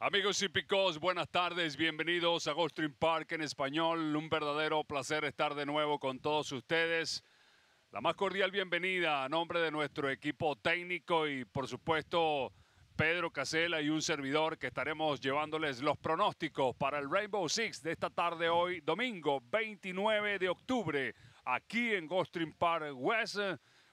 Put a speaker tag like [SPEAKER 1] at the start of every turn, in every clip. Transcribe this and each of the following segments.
[SPEAKER 1] Amigos y picos, buenas tardes, bienvenidos a Goldstream Park en español. Un verdadero placer estar de nuevo con todos ustedes. La más cordial bienvenida a nombre de nuestro equipo técnico y por supuesto Pedro Casela y un servidor que estaremos llevándoles los pronósticos para el Rainbow Six de esta tarde hoy, domingo 29 de octubre, aquí en Goldstream Park West.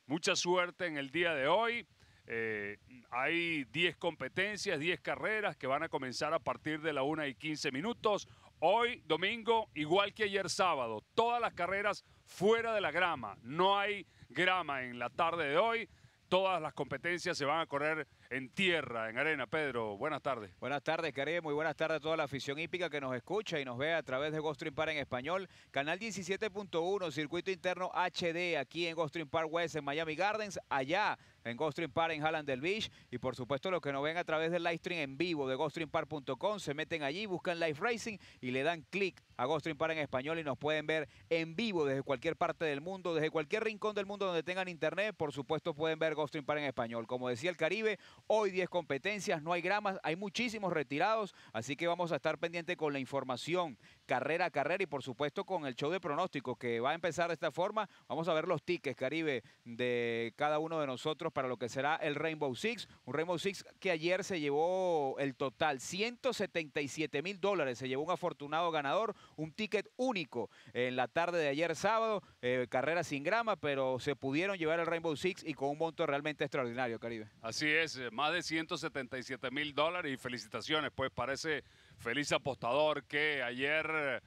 [SPEAKER 1] Mucha suerte en el día de hoy. Eh, hay 10 competencias, 10 carreras que van a comenzar a partir de la 1 y 15 minutos. Hoy, domingo, igual que ayer sábado, todas las carreras fuera de la grama. No hay grama en la tarde de hoy. Todas las competencias se van a correr en tierra, en
[SPEAKER 2] arena. Pedro, buenas tardes. Buenas tardes, Karim. Muy buenas tardes a toda la afición hípica que nos escucha y nos ve a través de Ghost Park en español. Canal 17.1, circuito interno HD, aquí en Ghost Park West, en Miami Gardens. Allá en Ghost Park, en Halland del Beach. Y por supuesto, los que nos ven a través del live stream en vivo de ghoststreampark.com se meten allí, buscan Live Racing y le dan clic Agosto Impar en español y nos pueden ver en vivo desde cualquier parte del mundo, desde cualquier rincón del mundo donde tengan internet. Por supuesto, pueden ver Agosto Impar en español. Como decía el Caribe, hoy 10 competencias, no hay gramas, hay muchísimos retirados, así que vamos a estar pendiente con la información carrera a carrera y por supuesto con el show de pronósticos que va a empezar de esta forma. Vamos a ver los tickets, Caribe, de cada uno de nosotros para lo que será el Rainbow Six. Un Rainbow Six que ayer se llevó el total, 177 mil dólares, se llevó un afortunado ganador un ticket único en la tarde de ayer sábado, eh, carrera sin grama, pero se pudieron llevar el Rainbow Six y con un monto realmente extraordinario, Caribe.
[SPEAKER 1] Así es, eh, más de 177 mil dólares y felicitaciones, pues parece feliz apostador que ayer...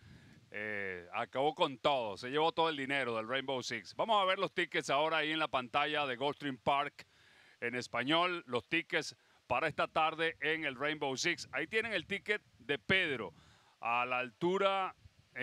[SPEAKER 1] Eh, acabó con todo, se llevó todo el dinero del Rainbow Six. Vamos a ver los tickets ahora ahí en la pantalla de Goldstream Park en español, los tickets para esta tarde en el Rainbow Six. Ahí tienen el ticket de Pedro a la altura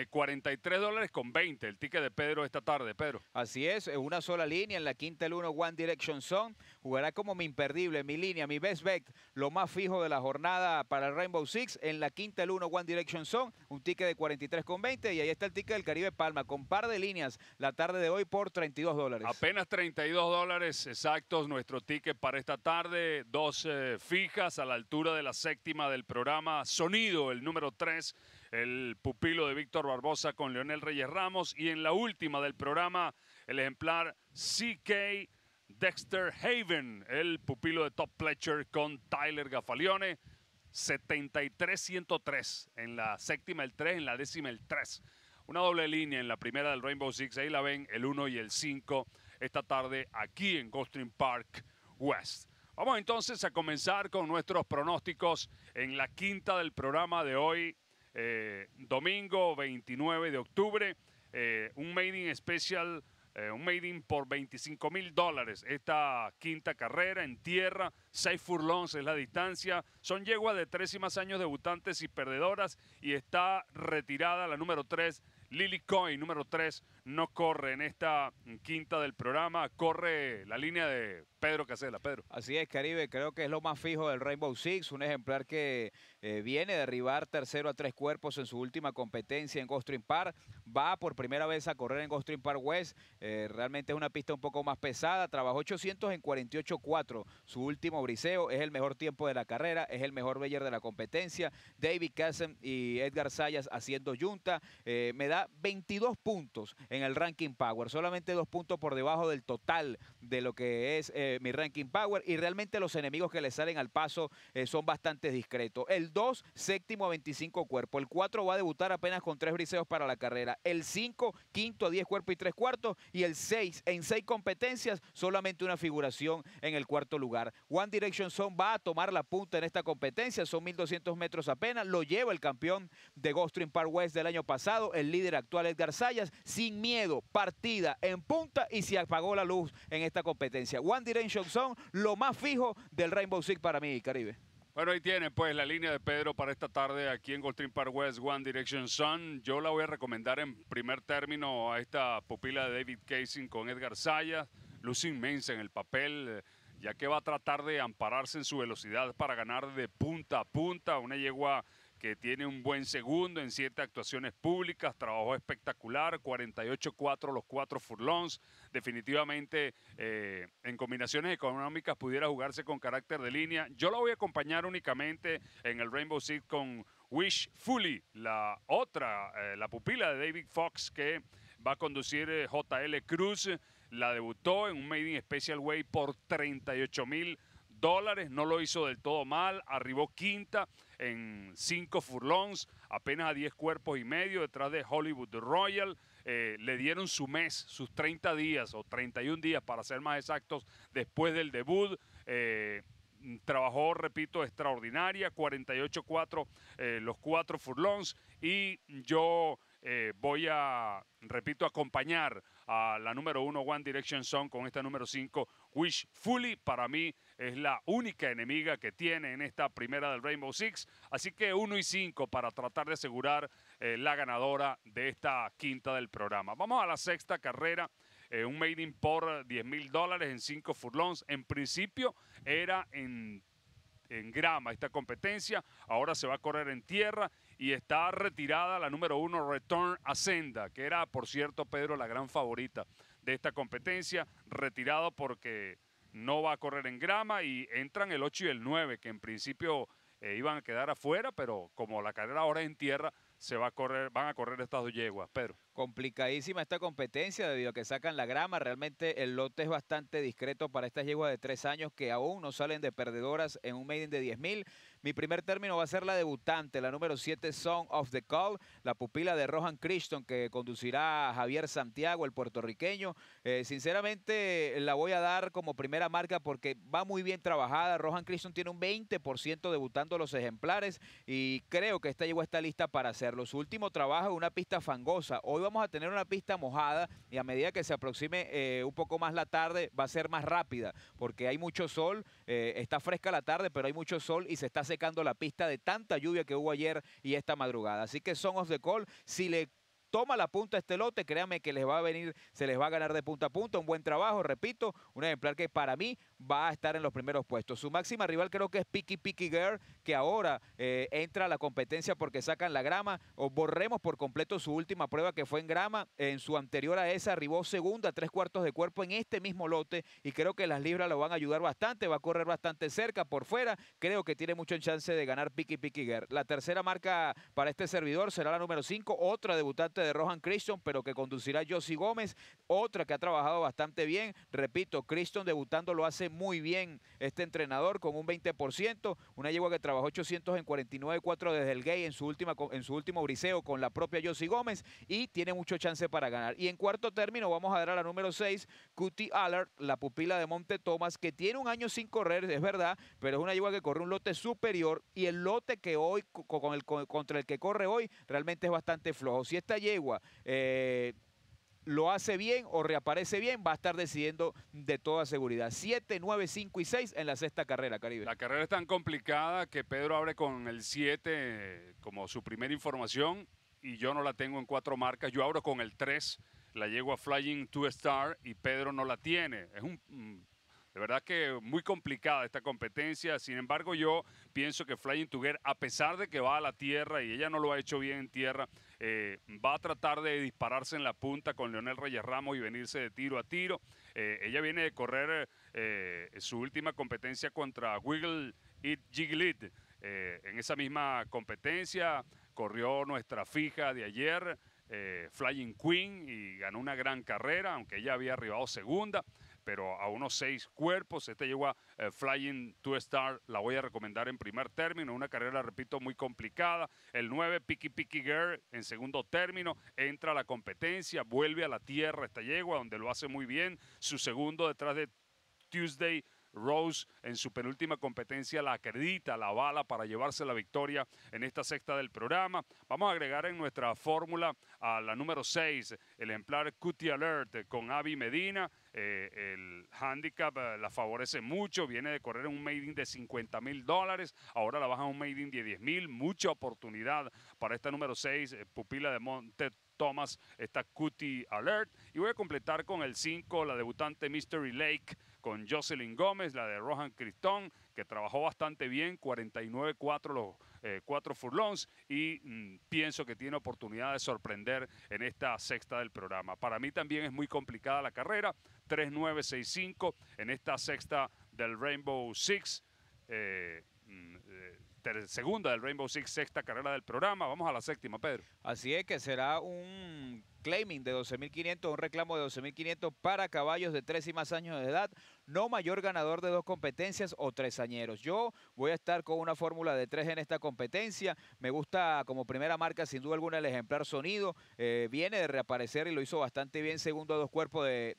[SPEAKER 2] 43 eh, dólares con 20 el ticket de Pedro esta tarde, Pedro. Así es, en una sola línea, en la quinta el 1 One Direction Zone. Jugará como mi imperdible, mi línea, mi best bet, lo más fijo de la jornada para el Rainbow Six. En la quinta el 1 One Direction Zone, un ticket de 43 con 20 y ahí está el ticket del Caribe Palma con par de líneas la tarde de hoy por 32 dólares. Apenas 32 dólares exactos nuestro ticket para esta tarde, dos eh, fijas
[SPEAKER 1] a la altura de la séptima del programa. Sonido, el número 3 el pupilo de Víctor Barbosa con Leonel Reyes Ramos. Y en la última del programa, el ejemplar CK Dexter Haven, el pupilo de Top Pletcher con Tyler Gafalione. 73-103 en la séptima el 3, en la décima el 3. Una doble línea en la primera del Rainbow Six, ahí la ven, el 1 y el 5 esta tarde aquí en Goldstream Park West. Vamos entonces a comenzar con nuestros pronósticos en la quinta del programa de hoy, eh, domingo 29 de octubre, eh, un Made especial eh, un Made por 25 mil dólares. Esta quinta carrera en tierra, seis furlongs es la distancia. Son yeguas de tres y más años debutantes y perdedoras y está retirada la número 3. Lily Coin, número 3, no corre en esta quinta del programa,
[SPEAKER 2] corre la línea de Pedro Casela, Pedro. Así es, Caribe, creo que es lo más fijo del Rainbow Six, un ejemplar que eh, viene a derribar tercero a tres cuerpos en su última competencia en Ghost Park, va por primera vez a correr en Ghost Park West, eh, realmente es una pista un poco más pesada, trabajó 800 en 48.4, su último briseo, es el mejor tiempo de la carrera, es el mejor Beller de la competencia, David Kassem y Edgar Sayas haciendo junta, eh, me da 22 puntos en el ranking Power, solamente dos puntos por debajo del total de lo que es... Eh, mi ranking power y realmente los enemigos que le salen al paso eh, son bastante discretos. El 2, séptimo a 25 cuerpo. El 4 va a debutar apenas con 3 briseos para la carrera. El 5, quinto a 10 cuerpo y 3 cuartos. Y el 6, en 6 competencias, solamente una figuración en el cuarto lugar. One Direction Zone va a tomar la punta en esta competencia. Son 1.200 metros apenas. Lo lleva el campeón de Ghost Stream Park West del año pasado, el líder actual Edgar Sayas. Sin miedo, partida en punta y se apagó la luz en esta competencia. One Direction Redemption lo más fijo del Rainbow Six para mí, Caribe.
[SPEAKER 1] Bueno, ahí tiene pues la línea de Pedro para esta tarde aquí en Goldstream Park West, One Direction Sun. Yo la voy a recomendar en primer término a esta pupila de David Casing con Edgar Zaya. Luz inmensa en el papel, ya que va a tratar de ampararse en su velocidad para ganar de punta a punta. Una yegua que tiene un buen segundo en siete actuaciones públicas, trabajo espectacular, 48-4 los cuatro furlongs. Definitivamente eh, en combinaciones económicas pudiera jugarse con carácter de línea. Yo la voy a acompañar únicamente en el Rainbow Six con Wish Fully, la otra, eh, la pupila de David Fox que va a conducir eh, JL Cruz. La debutó en un Made in Special Way por 38 mil dólares. No lo hizo del todo mal, arribó quinta en cinco furlongs, apenas a 10 cuerpos y medio, detrás de Hollywood Royal. Eh, le dieron su mes, sus 30 días o 31 días para ser más exactos, después del debut. Eh, trabajó, repito, extraordinaria, 48-4 eh, los cuatro furlongs y yo voy a, repito, acompañar a la número uno One Direction Song con esta número 5 Wish Fully, Para mí es la única enemiga que tiene en esta primera del Rainbow Six. Así que 1 y 5 para tratar de asegurar eh, la ganadora de esta quinta del programa. Vamos a la sexta carrera. Eh, un maiden por 10 mil dólares en 5 furlongs. En principio era en, grama esta competencia. Ahora se va a correr en tierra y está retirada la número uno, Return Ascenda. que era, por cierto, Pedro, la gran favorita de esta competencia. Retirado porque no va a correr en grama y entran el 8 y el 9, que en principio
[SPEAKER 2] eh, iban a quedar afuera, pero como la carrera ahora es en tierra, se va a correr, van a correr estas dos yeguas, Pedro. Complicadísima esta competencia debido a que sacan la grama. Realmente el lote es bastante discreto para estas yeguas de tres años que aún no salen de perdedoras en un maiden de 10.000. Mi primer término va a ser la debutante, la número 7, Song of the Call, la pupila de Rohan Christon, que conducirá a Javier Santiago, el puertorriqueño. Eh, sinceramente, la voy a dar como primera marca porque va muy bien trabajada. Rohan Christon tiene un 20% debutando los ejemplares y creo que esta llegó a esta lista para hacerlo. Su último trabajo una pista fangosa. Hoy vamos a tener una pista mojada y a medida que se aproxime eh, un poco más la tarde va a ser más rápida porque hay mucho sol. Eh, está fresca la tarde, pero hay mucho sol y se está secando la pista de tanta lluvia que hubo ayer y esta madrugada. Así que Son of the Call, si le toma la punta este lote, créanme que les va a venir, se les va a ganar de punta a punta, un buen trabajo, repito, un ejemplar que para mí va a estar en los primeros puestos. Su máxima rival creo que es Piki Piki Girl, que ahora eh, entra a la competencia porque sacan la grama, o borremos por completo su última prueba que fue en grama, en su anterior a esa arribó segunda, tres cuartos de cuerpo en este mismo lote, y creo que las libras lo van a ayudar bastante, va a correr bastante cerca, por fuera, creo que tiene mucho chance de ganar Piki Piki Girl. La tercera marca para este servidor será la número 5, otra debutante de Rohan Christian, pero que conducirá Josie Gómez, otra que ha trabajado bastante bien. Repito, Christian debutando lo hace muy bien este entrenador con un 20%, una yegua que trabajó 800 en 49.4 desde el gay en su, última, en su último briseo con la propia Josie Gómez y tiene mucho chance para ganar. Y en cuarto término vamos a dar a la número 6, Cutie Allard, la pupila de Monte Thomas, que tiene un año sin correr, es verdad, pero es una yegua que corre un lote superior y el lote que hoy, con el, contra el que corre hoy, realmente es bastante flojo. Si esta yegua eh, lo hace bien o reaparece bien, va a estar decidiendo de toda seguridad. 7, 9, 5 y 6 en la sexta carrera, Caribe. La carrera es tan complicada
[SPEAKER 1] que Pedro abre con el 7 como su primera información y yo no la tengo en cuatro marcas. Yo abro con el 3, la yegua Flying Two Star y Pedro no la tiene. Es un mm, de verdad que muy complicada esta competencia. Sin embargo, yo pienso que Flying Together, a pesar de que va a la tierra y ella no lo ha hecho bien en tierra, eh, va a tratar de dispararse en la punta con Leonel Reyes Ramos y venirse de tiro a tiro. Eh, ella viene de correr eh, su última competencia contra Wiggle It en esa misma competencia corrió nuestra fija de ayer, Flying Queen, y ganó una gran carrera, aunque ella había arribado segunda pero a unos seis cuerpos. Esta yegua, eh, Flying Two Star, la voy a recomendar en primer término. Una carrera, repito, muy complicada. El 9, Piki Piki Girl, en segundo término. Entra a la competencia, vuelve a la tierra esta yegua, donde lo hace muy bien. Su segundo detrás de Tuesday. Rose en su penúltima competencia la acredita, la bala para llevarse la victoria en esta sexta del programa. Vamos a agregar en nuestra fórmula a la número 6, el ejemplar Cutie Alert con Abby Medina. Eh, el handicap eh, la favorece mucho, viene de correr un maiden de 50 mil dólares, ahora la baja un maiden de 10 mil, mucha oportunidad para esta número 6, eh, pupila de Monte Thomas, está Cutie Alert. Y voy a completar con el 5, la debutante Mystery Lake, con Jocelyn Gómez, la de Rohan Cristón, que trabajó bastante bien, 49-4 los eh, cuatro furlongs y mm, pienso que tiene oportunidad de sorprender en esta sexta del programa. Para mí también es muy complicada la carrera, 3965 en esta sexta del Rainbow Six. Eh,
[SPEAKER 2] segunda del Rainbow Six, sexta carrera del programa. Vamos a la séptima, Pedro. Así es que será un claiming de 12.500, un reclamo de 12.500 para caballos de tres y más años de edad, no mayor ganador de dos competencias o tres añeros. Yo voy a estar con una fórmula de tres en esta competencia. Me gusta como primera marca, sin duda alguna, el ejemplar sonido. Eh, viene de reaparecer y lo hizo bastante bien, segundo a dos cuerpos de,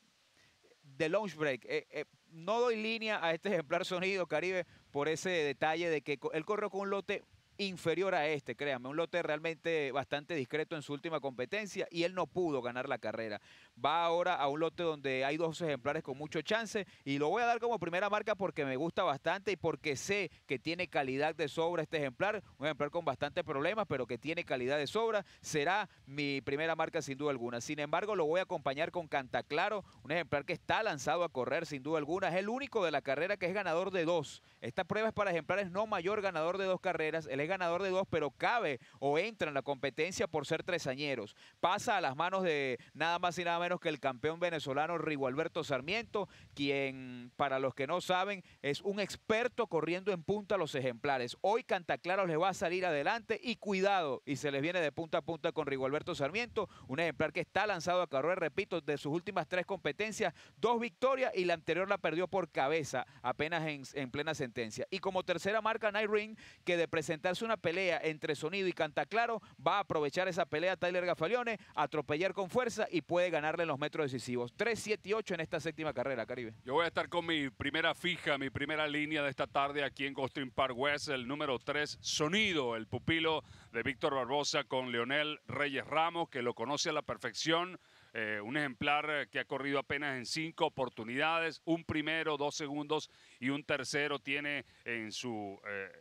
[SPEAKER 2] de launch break. Eh, eh, no doy línea a este ejemplar sonido, Caribe, por ese detalle de que él corrió con un lote inferior a este, créame, un lote realmente bastante discreto en su última competencia y él no pudo ganar la carrera. Va ahora a un lote donde hay dos ejemplares con mucho chance y lo voy a dar como primera marca porque me gusta bastante y porque sé que tiene calidad de sobra este ejemplar, un ejemplar con bastantes problemas, pero que tiene calidad de sobra, será mi primera marca sin duda alguna. Sin embargo, lo voy a acompañar con Cantaclaro, un ejemplar que está lanzado a correr sin duda alguna, es el único de la carrera que es ganador de dos. Esta prueba es para ejemplares no mayor ganador de dos carreras, el ganador de dos, pero cabe o entra en la competencia por ser tresañeros. Pasa a las manos de nada más y nada menos que el campeón venezolano Rigualberto Sarmiento, quien, para los que no saben, es un experto corriendo en punta los ejemplares. Hoy Cantaclaro les va a salir adelante y cuidado, y se les viene de punta a punta con Rigualberto Sarmiento, un ejemplar que está lanzado a carrera, repito, de sus últimas tres competencias, dos victorias y la anterior la perdió por cabeza apenas en, en plena sentencia. Y como tercera marca, Night Ring, que de presentar una pelea entre Sonido y Cantaclaro, va a aprovechar esa pelea Tyler Gafalione, atropellar con fuerza y puede ganarle en los metros decisivos. 3, 7 8 en esta séptima carrera, Caribe.
[SPEAKER 1] Yo voy a estar con mi primera fija, mi primera línea de esta tarde aquí en Gostin Park West, el número 3, Sonido, el pupilo de Víctor Barbosa con Leonel Reyes Ramos, que lo conoce a la perfección. Eh, un ejemplar que ha corrido apenas en cinco oportunidades, un primero, dos segundos y un tercero tiene en su eh,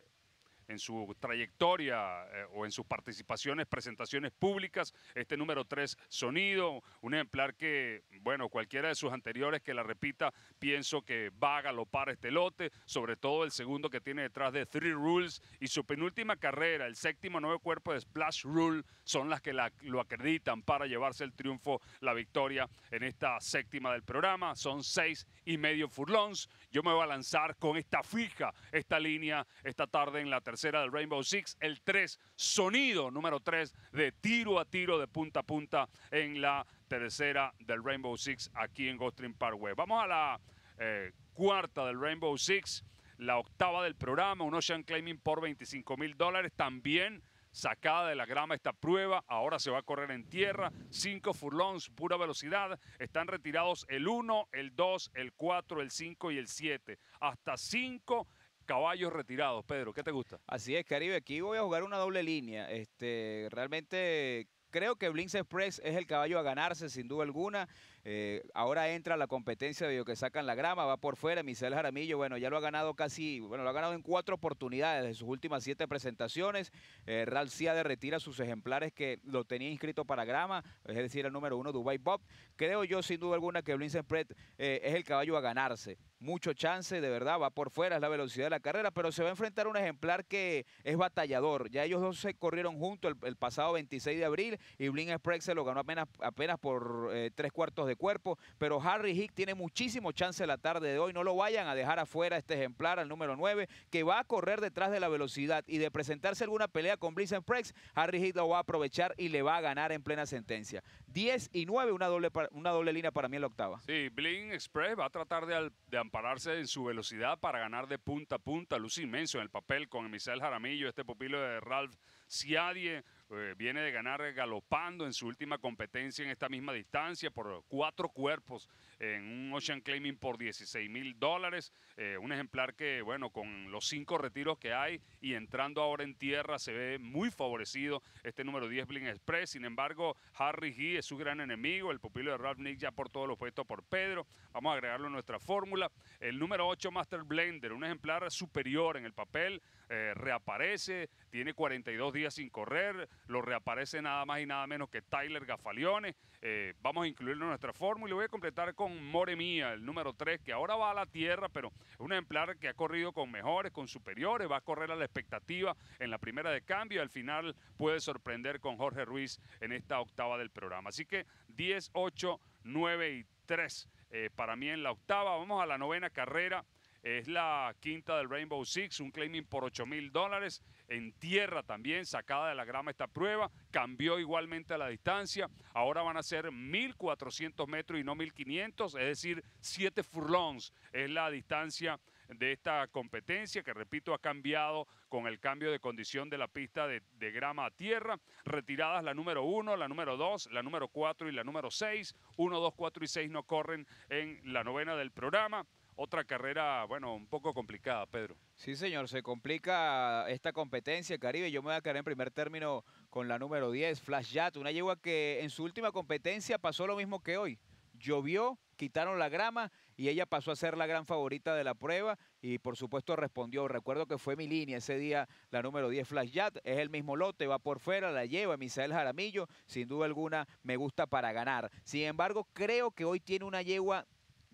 [SPEAKER 1] en su trayectoria eh, o en sus participaciones, presentaciones públicas, este número 3 sonido, un ejemplar que, bueno, cualquiera de sus anteriores que la repita, pienso que va a galopar este lote, sobre todo el segundo que tiene detrás de Three Rules y su penúltima carrera, el séptimo nuevo cuerpo de Splash Rule, son las que lo acreditan para llevarse el triunfo, la victoria en esta séptima del programa. Son seis y medio furlongs yo me voy a lanzar con esta fija, esta línea, esta tarde en la tercera del Rainbow Six, el 3, sonido número 3 de tiro a tiro, de punta a punta en la tercera del Rainbow Six aquí en Stream Parkway. Vamos a la eh, cuarta del Rainbow Six, la octava del programa, un Ocean Claiming por 25 mil dólares también sacada de la grama esta prueba, ahora se va a correr en tierra, cinco furlongs, pura velocidad, están retirados el 1, el 2, el 4, el 5 y el 7, hasta cinco caballos retirados. Pedro, ¿qué te gusta?
[SPEAKER 2] Así es, Caribe, aquí voy a jugar una doble línea, este, realmente... Creo que Blinks Express es el caballo a ganarse, sin duda alguna. Eh, ahora entra la competencia de que sacan la grama, va por fuera. misel Jaramillo, bueno, ya lo ha ganado casi, bueno, lo ha ganado en cuatro oportunidades de sus últimas siete presentaciones. Eh, retira sus ejemplares que lo tenía inscrito para grama, es decir, el número uno, Dubai Bob. Creo yo, sin duda alguna, que Blin Spread eh, es el caballo a ganarse mucho chance, de verdad, va por fuera, es la velocidad de la carrera, pero se va a enfrentar a un ejemplar que es batallador. Ya ellos dos se corrieron juntos el, pasado 26 de abril y Blin Spread se lo ganó apenas, apenas por eh, tres cuartos de cuerpo, pero Harry Hick tiene muchísimo chance la tarde de hoy. No lo vayan a dejar afuera este ejemplar al número 9, que va a correr detrás de la velocidad y de presentarse alguna pelea con Blizzard Prex, Harry Hick lo va a aprovechar y le va a ganar en plena sentencia. 10 y 9, una doble, una doble línea para mí en la octava.
[SPEAKER 1] Sí, bling Express va a tratar de, ampararse en su velocidad para ganar de punta a punta. Luz inmenso en el papel con Misael Jaramillo, este pupilo de Ralph siadie eh, viene de ganar galopando en su última competencia en esta misma distancia por cuatro cuerpos en un Ocean Claiming por 16 mil dólares. Eh, un ejemplar que, bueno, con los cinco retiros que hay y entrando ahora en tierra se ve muy favorecido este número 10 Blink Express. Sin embargo, Harry G es su gran enemigo. El pupilo de Ralph Nick ya por todos los puestos por Pedro. Vamos a agregarlo a nuestra fórmula. El número 8 Master Blender, un ejemplar superior en el papel. Eh, reaparece, tiene 42 días sin correr, lo reaparece nada más y nada menos que Tyler Gafalione. Eh, vamos a incluirlo en nuestra fórmula y voy a completar con More Mía, el número 3, que ahora va a la tierra, pero es un ejemplar que ha corrido con mejores, con superiores, va a correr a la expectativa en la primera de cambio y al final puede sorprender con Jorge Ruiz en esta octava del programa. Así que 10, 8, 9 y 3 eh, para mí en la octava. Vamos a la novena carrera es la quinta del Rainbow Six, un claiming por 8 mil dólares. En tierra también, sacada de la grama esta prueba. Cambió igualmente la distancia. Ahora van a ser 1.400 metros y no 1.500, es decir, 7 furlongs es la distancia de esta competencia, que repito, ha cambiado con el cambio de condición de la pista de, de, grama a tierra. Retiradas la número 1, la número 2, la número 4 y la número 6. 1, 2, 4 y 6 no corren en la novena del programa
[SPEAKER 2] otra carrera, bueno, un poco complicada, Pedro. Sí, señor, se complica esta competencia, Caribe. Yo me voy a quedar en primer término con la número 10, Flash Yacht, una yegua que en su última competencia pasó lo mismo que hoy. Llovió, quitaron la grama y ella pasó a ser la gran favorita de la prueba y por supuesto respondió. Recuerdo que fue mi línea ese día, la número 10 Flash Yacht, es el mismo lote, va por fuera, la lleva Misael Jaramillo, sin duda alguna me gusta para ganar. Sin embargo, creo que hoy tiene una yegua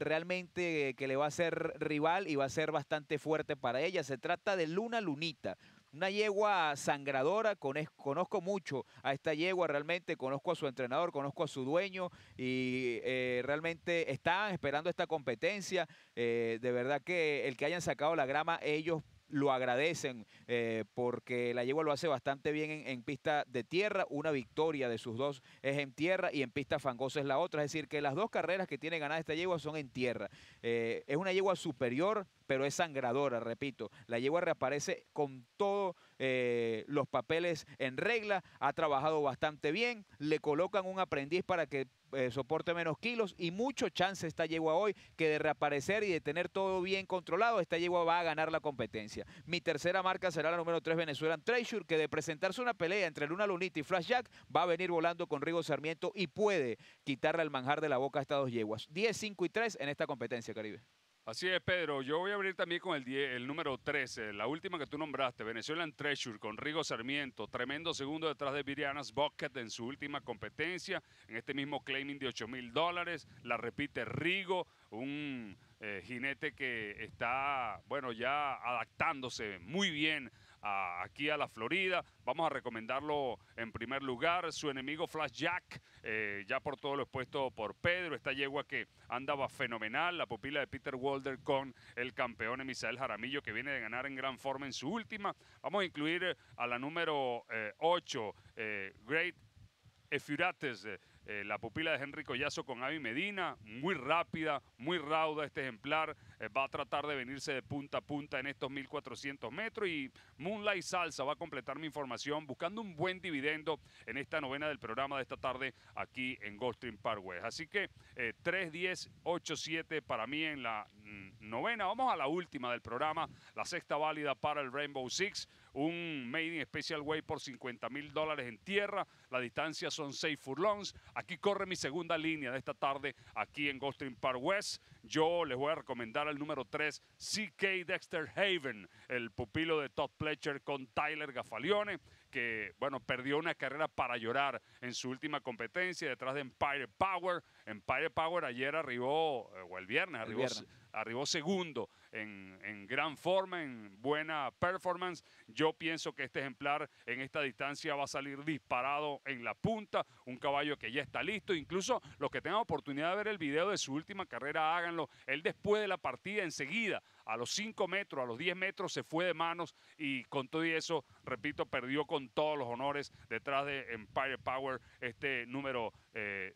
[SPEAKER 2] realmente eh, que le va a ser rival y va a ser bastante fuerte para ella. Se trata de Luna Lunita, una yegua sangradora, conozco mucho a esta yegua realmente, conozco a su entrenador, conozco a su dueño y eh, realmente están esperando esta competencia. Eh, de verdad que el que hayan sacado la grama, ellos lo agradecen eh, porque la yegua lo hace bastante bien en, pista de tierra. Una victoria de sus dos es en tierra y en pista fangosa es la otra. Es decir, que las dos carreras que tiene ganada esta yegua son en tierra. Eh, es una yegua superior pero es sangradora, repito. La yegua reaparece con todos eh, los papeles en regla, ha trabajado bastante bien, le colocan un aprendiz para que eh, soporte menos kilos y mucho chance esta yegua hoy que de reaparecer y de tener todo bien controlado, esta yegua va a ganar la competencia. Mi tercera marca será la número 3 Venezuelan Treasure, que de presentarse una pelea entre Luna Lunita y Flash Jack, va a venir volando con Rigo Sarmiento y puede quitarle el manjar de la boca a estas dos yeguas. 10, 5 y 3 en esta competencia, Caribe.
[SPEAKER 1] Así es, Pedro. Yo voy a abrir también con el, el número 13, la última que tú nombraste, Venezuelan Treasure, con Rigo Sarmiento. Tremendo segundo detrás de Virianas Bucket en su última competencia, en este mismo claiming de 8 mil dólares. La repite Rigo, un eh, jinete que está, bueno, ya adaptándose muy bien aquí a la Florida. Vamos a recomendarlo en primer lugar. Su enemigo Flash Jack, eh, ya por todo lo expuesto por Pedro. Esta yegua que andaba fenomenal. La pupila de Peter Walder con el campeón Emisael Jaramillo que viene de ganar en gran forma en su última. Vamos a incluir eh, a la número 8, eh, Great Efurates. la pupila de Henry Collazo con Avi Medina, muy rápida, muy rauda este ejemplar. Eh, va a tratar de venirse de punta a punta en estos 1400 metros y Moonlight Salsa va a completar mi información buscando un buen dividendo en esta novena del programa de esta tarde aquí en Goldstream West, Así que eh, 3, 10, 8, para mí en la mm, novena. Vamos a la última del programa, la sexta válida para el Rainbow Six un Made in Special Way por 50 mil dólares en tierra. La distancia son 6 furlongs. Aquí corre mi segunda línea de esta tarde aquí en Goldstream Park West. Yo les voy a recomendar el número 3, CK Dexter Haven, el pupilo de Todd Pletcher con Tyler Gafalione, que bueno, perdió una carrera para llorar en su última competencia detrás de Empire Power. Empire Power ayer arribó, eh, o el viernes, arribó arribó segundo en, gran forma, en buena performance. Yo pienso que este ejemplar en esta distancia va a salir disparado en la punta, un caballo que ya está listo. Incluso los que tengan oportunidad de ver el video de su última carrera, háganlo. Él después de la partida, enseguida, a los 5 metros, a los 10 metros, se fue de manos y con todo eso, repito, perdió con todos los honores detrás de Empire Power este número 3,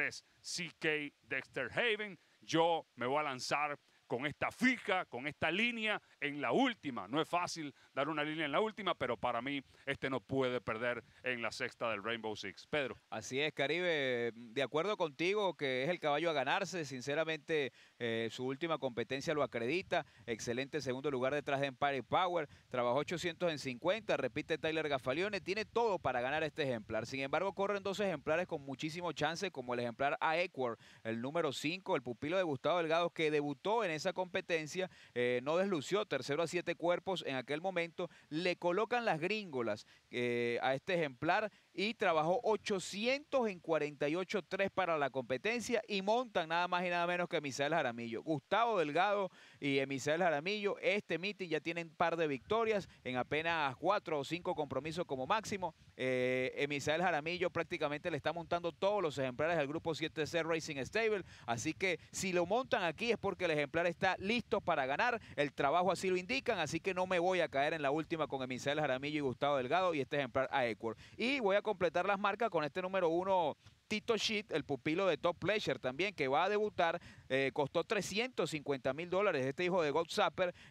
[SPEAKER 1] eh, CK Dexter Haven yo me voy a lanzar con esta fija, con esta línea en la última. No es fácil dar una línea en
[SPEAKER 2] la última, pero para mí este no puede perder en la sexta del Rainbow Six. Pedro. Así es, Caribe, de acuerdo contigo que es el caballo a ganarse. Sinceramente, eh, su última competencia lo acredita. Excelente segundo lugar detrás de Empire Power. Trabajó 800 en 50, repite Tyler Gafalione. Tiene todo para ganar este ejemplar. Sin embargo, corren dos ejemplares con muchísimo chance, como el ejemplar A-Equor, el número 5, el pupilo de Gustavo Delgado, que debutó en ese esa competencia, eh, no deslució, tercero a siete cuerpos en aquel momento, le colocan las gringolas eh, a este ejemplar y trabajó 800 en 48-3 para la competencia y montan nada más y nada menos que Emisael Jaramillo. Gustavo Delgado y Emisael Jaramillo, este meeting ya tienen par de victorias en apenas cuatro o cinco compromisos como máximo. Eh, Misael Jaramillo prácticamente le está montando todos los ejemplares del grupo 7C Racing Stable, así que si lo montan aquí es porque el ejemplar está listo para ganar. El trabajo así lo indican, así que no me voy a caer en la última con Emisael Jaramillo y Gustavo Delgado y este ejemplar a Ecuador. Y voy a completar las marcas con este número uno Tito Sheet, el pupilo de Top Pleasure también, que va a debutar, eh, costó 350 mil dólares. Este hijo de Gold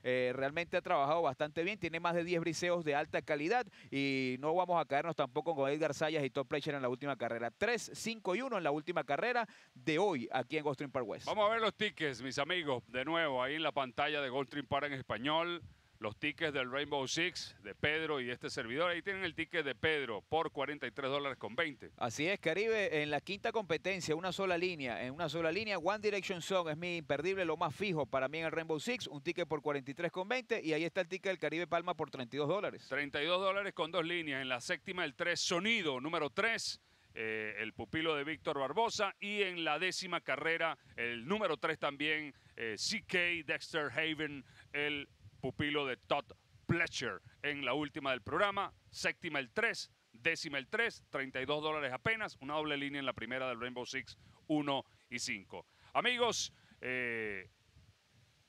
[SPEAKER 2] eh, realmente ha trabajado bastante bien, tiene más de 10 briseos de alta calidad y no vamos a caernos tampoco con Edgar Sayas y Top Pleasure en la última carrera. 3, 5 y 1 en la última carrera de hoy aquí en Goldstream Park West.
[SPEAKER 1] Vamos a ver los tickets, mis amigos, de nuevo ahí en la pantalla de Goldstream Park en español los tickets del Rainbow Six de Pedro y este servidor. Ahí tienen el ticket de Pedro por 43 dólares con 20.
[SPEAKER 2] Así es, Caribe, en la quinta competencia, una sola línea, en una sola línea, One Direction Song es mi imperdible, lo más fijo para mí en el Rainbow Six, un ticket por 43 con 20 y ahí está el ticket del Caribe Palma por 32 dólares.
[SPEAKER 1] 32 dólares con dos líneas, en la séptima el 3, Sonido, número 3. Eh, el pupilo de Víctor Barbosa y en la décima carrera el número 3 también eh, CK Dexter Haven, el pupilo de Todd Pletcher en la última del programa, séptima el 3, décima el 3, 32 dólares apenas, una doble línea en la primera del Rainbow Six 1 y 5. Amigos, eh,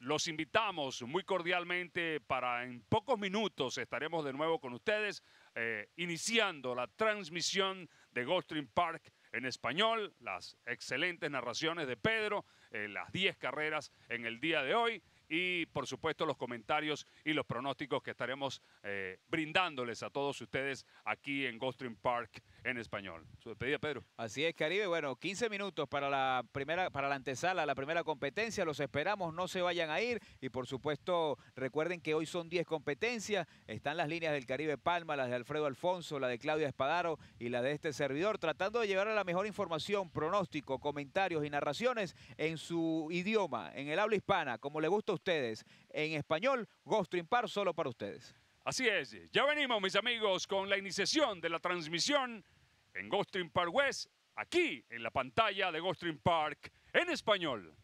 [SPEAKER 1] los invitamos muy cordialmente para en pocos minutos estaremos de nuevo con ustedes eh, iniciando la transmisión de Goldstream Park en español, las excelentes narraciones de Pedro, eh, las 10 carreras en el día de hoy y por supuesto los comentarios y los pronósticos que estaremos eh,
[SPEAKER 2] brindándoles a todos ustedes aquí en Gulfstream Park en español. Su despedida, Pedro. Así es, Caribe. Bueno, 15 minutos para la primera, para la antesala, la primera competencia. Los esperamos, no se vayan a ir. Y por supuesto, recuerden que hoy son 10 competencias. Están las líneas del Caribe Palma, las de Alfredo Alfonso, la de Claudia Espadaro y la de este servidor, tratando de a la mejor información, pronóstico, comentarios y narraciones en su idioma, en el habla hispana, como le gusta a ustedes. En español, Ghost Par solo para ustedes. Así es,
[SPEAKER 1] ya venimos mis amigos con la iniciación de la transmisión en Ghost Park West, aquí en la pantalla de Ghosting Park en español.